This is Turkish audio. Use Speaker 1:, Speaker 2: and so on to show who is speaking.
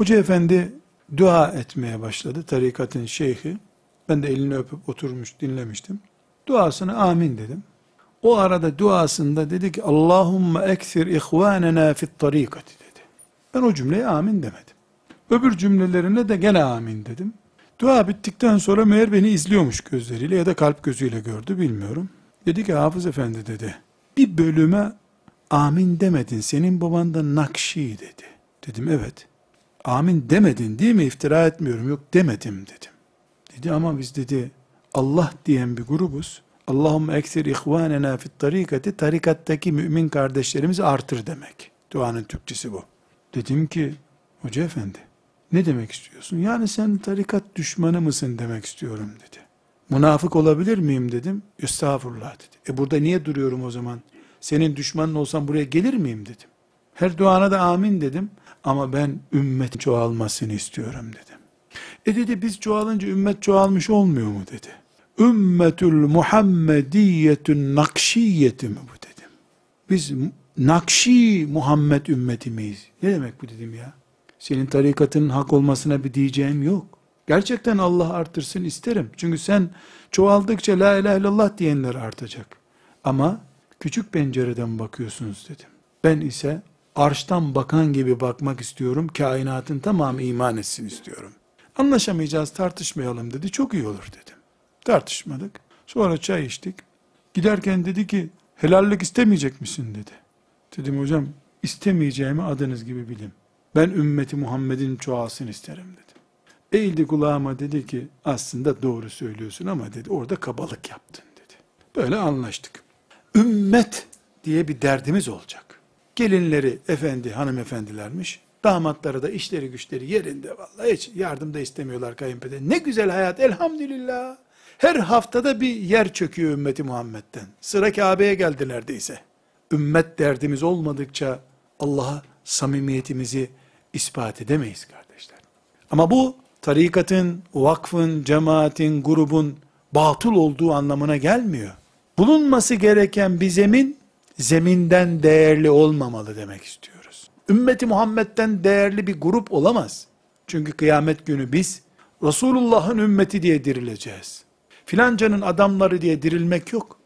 Speaker 1: Hoca efendi dua etmeye başladı. Tarikatın şeyhi. Ben de elini öpüp oturmuş dinlemiştim. Duasını amin dedim. O arada duasında dedi ki Allahümme ekthir ihvanena fit tarikati dedi. Ben o cümleye amin demedim. Öbür cümlelerine de gene amin dedim. Dua bittikten sonra meğer beni izliyormuş gözleriyle ya da kalp gözüyle gördü bilmiyorum. Dedi ki Hafız Efendi dedi bir bölüme amin demedin senin baban da nakşi dedi. Dedim evet amin demedin değil mi? İftira etmiyorum. Yok demedim dedim. Dedi ama biz dedi Allah diyen bir grubuz. Allahum ekser ihvanena fit tarikati tarikattaki mümin kardeşlerimizi artır demek. Duanın Türkçesi bu. Dedim ki hoca efendi ne demek istiyorsun? Yani sen tarikat düşmanı mısın demek istiyorum dedi. Münafık olabilir miyim dedim. Estağfurullah dedi. E burada niye duruyorum o zaman? Senin düşmanın olsam buraya gelir miyim dedim. Her duana da amin dedim. Ama ben ümmet çoğalmasını istiyorum dedim. E dedi biz çoğalınca ümmet çoğalmış olmuyor mu dedi. Ümmetül Muhammediyetün Nakşiyeti mi bu dedim. Biz Nakşi Muhammed ümmeti miyiz? Ne demek bu dedim ya? Senin tarikatının hak olmasına bir diyeceğim yok. Gerçekten Allah artırsın isterim. Çünkü sen çoğaldıkça la ilahe illallah diyenler artacak. Ama küçük pencereden bakıyorsunuz dedim. Ben ise arştan bakan gibi bakmak istiyorum. Kainatın tamamı iman etsin istiyorum. Anlaşamayacağız tartışmayalım dedi. Çok iyi olur dedim. Tartışmadık. Sonra çay içtik. Giderken dedi ki helallik istemeyecek misin dedi. Dedim hocam istemeyeceğimi adınız gibi bilim. Ben ümmeti Muhammed'in çoğalsın isterim dedim. Eğildi kulağıma dedi ki aslında doğru söylüyorsun ama dedi orada kabalık yaptın dedi. Böyle anlaştık. Ümmet diye bir derdimiz olacak. Gelinleri efendi, hanımefendilermiş. Damatları da işleri güçleri yerinde vallahi hiç yardım da istemiyorlar kayınpeder. Ne güzel hayat elhamdülillah. Her haftada bir yer çöküyor ümmeti Muhammed'den. Sıra Kabe'ye geldi neredeyse. Ümmet derdimiz olmadıkça Allah'a samimiyetimizi ispat edemeyiz kardeşler. Ama bu tarikatın, vakfın, cemaatin, grubun batıl olduğu anlamına gelmiyor. Bulunması gereken bir zemin zeminden değerli olmamalı demek istiyoruz. Ümmeti Muhammed'den değerli bir grup olamaz. Çünkü kıyamet günü biz Resulullah'ın ümmeti diye dirileceğiz. Filancanın adamları diye dirilmek yok.